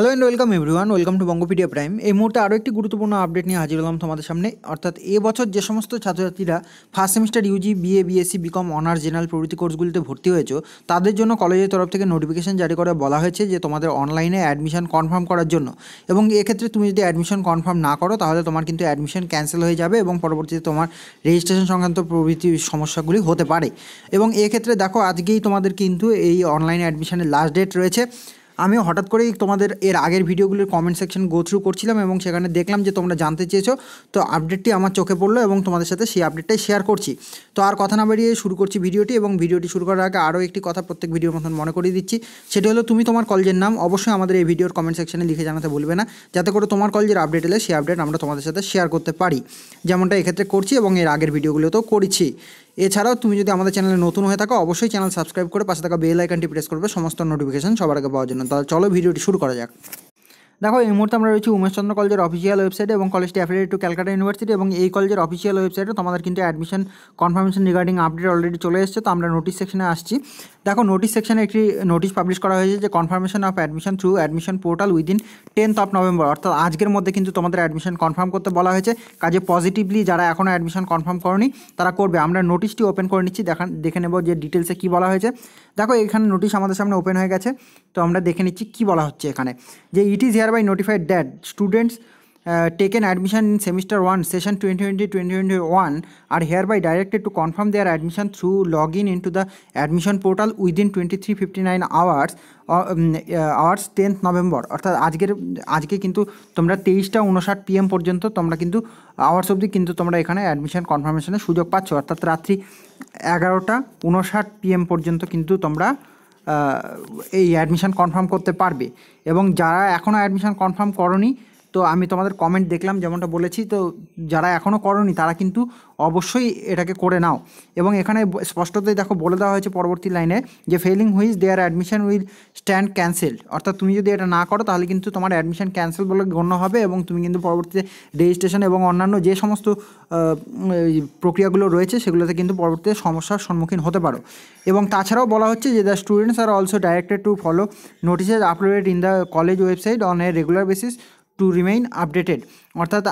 hello and welcome everyone welcome to Bangapedia prime এই মুহূর্তে আরও একটি গুরুত্বপূর্ণ আপডেট নিয়ে হাজির হলাম তোমাদের সামনে অর্থাৎ এবছর যে সমস্ত ছাত্রছাত্রীরা first semester UG BA BSc BCom honours general প্রভৃতি কোর্সগুলিতে ভর্তি হয়েছে তাদের জন্য কলেজের তরফ থেকে নোটিফিকেশন জারি করে বলা হয়েছে যে তোমাদের অনলাইনে অ্যাডমিশন কনফার্ম করার জন্য এবং এক্ষেত্রে তুমি যদি অ্যাডমিশন কনফার্ম না করো তাহলে তোমার কিন্তু অ্যাডমিশন ক্যান্সেল হয়ে যাবে এবং পরবর্তীতে তোমার রেজিস্ট্রেশন সংক্রান্ত প্রভৃতি সমস্যাগুলি হতে পারে এবং এক্ষেত্রে দেখো আজকেই তোমাদের কিন্তু এই অনলাইন অ্যাডমিশনের লাস্ট ডেট রয়েছে আমি হঠাৎ করেই তোমাদের এর আগের ভিডিওগুলির কমেন্ট সেকশন গো থ্রু করছিলাম এবং সেখানে দেখলাম যে তোমরা জানতে চেয়েছো তো আপডেটটি আমার চোখে পড়লো এবং তোমাদের সাথে সেই আপডেটটাই শেয়ার করছি তো আর কথা না বেরিয়ে শুরু করছি ভিডিওটি এবং ভিডিওটি শুরু করার আগে আরও একটি কথা প্রত্যেক ভিডিওর মতন মনে করিয়ে দিচ্ছি সেটি হলো তুমি তোমার কলেজের নাম অবশ্যই আমাদের এই ভিডিওর কমেন্ট সেকশনে লিখে জানাতে ভুলবে না যাতে করে তোমার কলেজের আপডেট এলে সেই আপডেট আমরা তোমাদের সাথে শেয়ার করতে পারি যেমনটা এক্ষেত্রে করছি এবং এর আগের ভিডিওগুলোতেও করেছি এছাড়াও তুমি যদি আমাদের চ্যানেলে নতুন হয়ে থাকো অবশ্যই চ্যানেল সাবস্ক্রাইব করে পাশে থাকা বেল আইকনটি প্রেস করবে সমস্ত নোটিফিকেশন সবার আগে পাওয়ার জন্য তাহলে চলো ভিডিওটি শুরু করা যাক দেখো এই মুহূর্তে আমরা রয়েছি উমেশচন্দ্র কলেজের অফিসিয়াল ওয়েবসাইটে এবং কলেজটি অ্যাফিলিয়েট টু ক্যালকাটা ইউনিভার্সিটি এবং এই কলেজের অফিসিয়াল ওয়েবসাইটে তোমাদের কিন্তু admission confirmation regarding update already চলে এসেছে তো আমরা নোটিশ সেকশনে আসছি দেখো নোটিশ সেকশনে একটি নোটিশ পাবলিশ করা হয়েছে যে confirmation of admission through admission portal within tenth of November অর্থাৎ আজকের মধ্যে কিন্তু তোমাদের অ্যাডমিশন কনফার্ম করতে বলা হয়েছে কাজে পজিটিভলি যারা এখনও অ্যাডমিশন কনফার্ম করনি তারা করবে আমরা নোটিশটি ওপেন করে নিচ্ছি দেখা দেখে নেব যে ডিটেলসে কী বলা হয়েছে দেখো এখানে নোটিশ আমাদের সামনে ওপেন হয়ে গেছে তো আমরা দেখে নিচ্ছি কী বলা হচ্ছে এখানে যে it is here hereby notified that students uh, taken admission in semester 1 session 2020-2021 are hereby directed to confirm their admission through login into the admission portal within 2359 hours uh, uh, hours tenth November অর্থাৎ আজকের আজকে কিন্তু তোমরা তেইশটা উনষাট PM পর্যন্ত তোমরা কিন্তু আওয়ার্স অবধি কিন্তু তোমরা এখানে অ্যাডমিশন কনফার্মেশনের সুযোগ পাচ্ছ অর্থাৎ রাত্রি এগারোটা উনষাট পিএম পর্যন্ত কিন্তু তোমরা এই অ্যাডমিশান কনফার্ম করতে পারবে এবং যারা এখনও অ্যাডমিশান কনফার্ম করনি তো আমি তোমাদের কমেন্ট দেখলাম যেমনটা বলেছি তো যারা এখনও করনি তারা কিন্তু অবশ্যই এটাকে করে নাও এবং এখানে স্পষ্টতই দেখো বলে দেওয়া হয়েছে পরবর্তী লাইনে যে failing which their admission will stand cancel অর্থাৎ তুমি যদি এটা না করো তাহলে কিন্তু তোমার অ্যাডমিশন ক্যান্সেল বলে গণ্য হবে এবং তুমি কিন্তু পরবর্তীতে রেজিস্ট্রেশন এবং অন্যান্য যে সমস্ত প্রক্রিয়াগুলো রয়েছে সেগুলোতে কিন্তু পরবর্তীতে সমস্যার সম্মুখীন হতে পারো এবং তাছাড়াও বলা হচ্ছে যে the students are also directed to follow notices uploaded in the college website on a regular basis to remain updated অর্থাৎ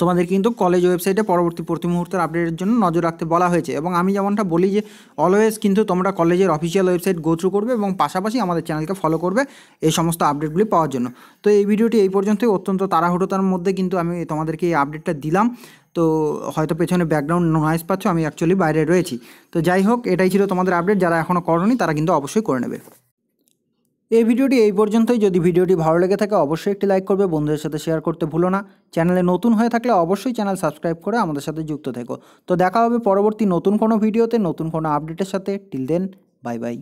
তোমাদের কিন্তু কলেজ ওয়েবসাইটে পরবর্তী প্রতি মুহূর্তের আপডেটের জন্য নজর রাখতে বলা হয়েছে এবং আমি যেমনটা বলি যে অলওয়েজ কিন্তু তোমরা কলেজের অফিসিয়াল ওয়েবসাইট গো থ্রু করবে এবং পাশাপাশি আমাদের চ্যানেলকে ফলো করবে এই সমস্ত আপডেটগুলি পাওয়ার জন্য তো এই ভিডিওটি এই পর্যন্তই অত্যন্ত তাড়াহুড়োতার মধ্যে কিন্তু আমি তোমাদেরকে এই আপডেটটা দিলাম তো হয়তো পেছনে ব্যাকগ্রাউন্ড নয়েস পাচ্ছ আমি অ্যাকচুয়ালি বাইরে রয়েছি তো যাই হোক এটাই ছিল তোমাদের আপডেট যারা এখনও করনি তারা কিন্তু অবশ্যই করে নেবে এই ভিডিওটি এই পর্যন্তই যদি ভিডিওটি ভালো লেগে থাকে অবশ্যই একটি লাইক করবে বন্ধুদের সাথে শেয়ার করতে ভুলো না চ্যানেলে নতুন হয়ে থাকলে অবশ্যই চ্যানেল সাবস্ক্রাইব করে আমাদের সাথে যুক্ত থেকো তো দেখা হবে পরবর্তী নতুন কোনো ভিডিওতে নতুন কোনো আপডেটের সাথে টিল দেন বাই বাই